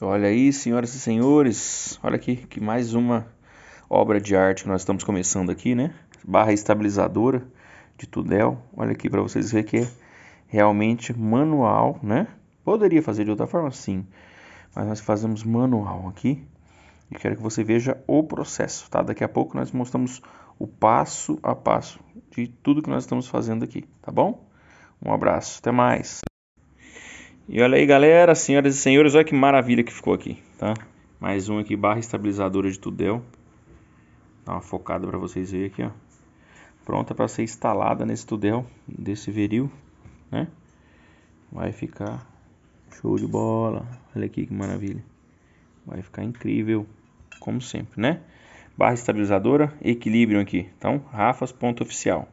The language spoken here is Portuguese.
Olha aí, senhoras e senhores, olha aqui que mais uma obra de arte que nós estamos começando aqui, né? Barra estabilizadora de Tudel. Olha aqui para vocês verem que é realmente manual, né? Poderia fazer de outra forma, sim, mas nós fazemos manual aqui. E quero que você veja o processo, tá? Daqui a pouco nós mostramos o passo a passo de tudo que nós estamos fazendo aqui, tá bom? Um abraço, até mais. E olha aí, galera, senhoras e senhores, olha que maravilha que ficou aqui, tá? Mais um aqui, barra estabilizadora de Tudel. Dá uma focada para vocês verem aqui, ó. Pronta para ser instalada nesse Tudel, desse veril, né? Vai ficar show de bola. Olha aqui que maravilha. Vai ficar incrível, como sempre, né? Barra estabilizadora, equilíbrio aqui. Então, rafas.oficial.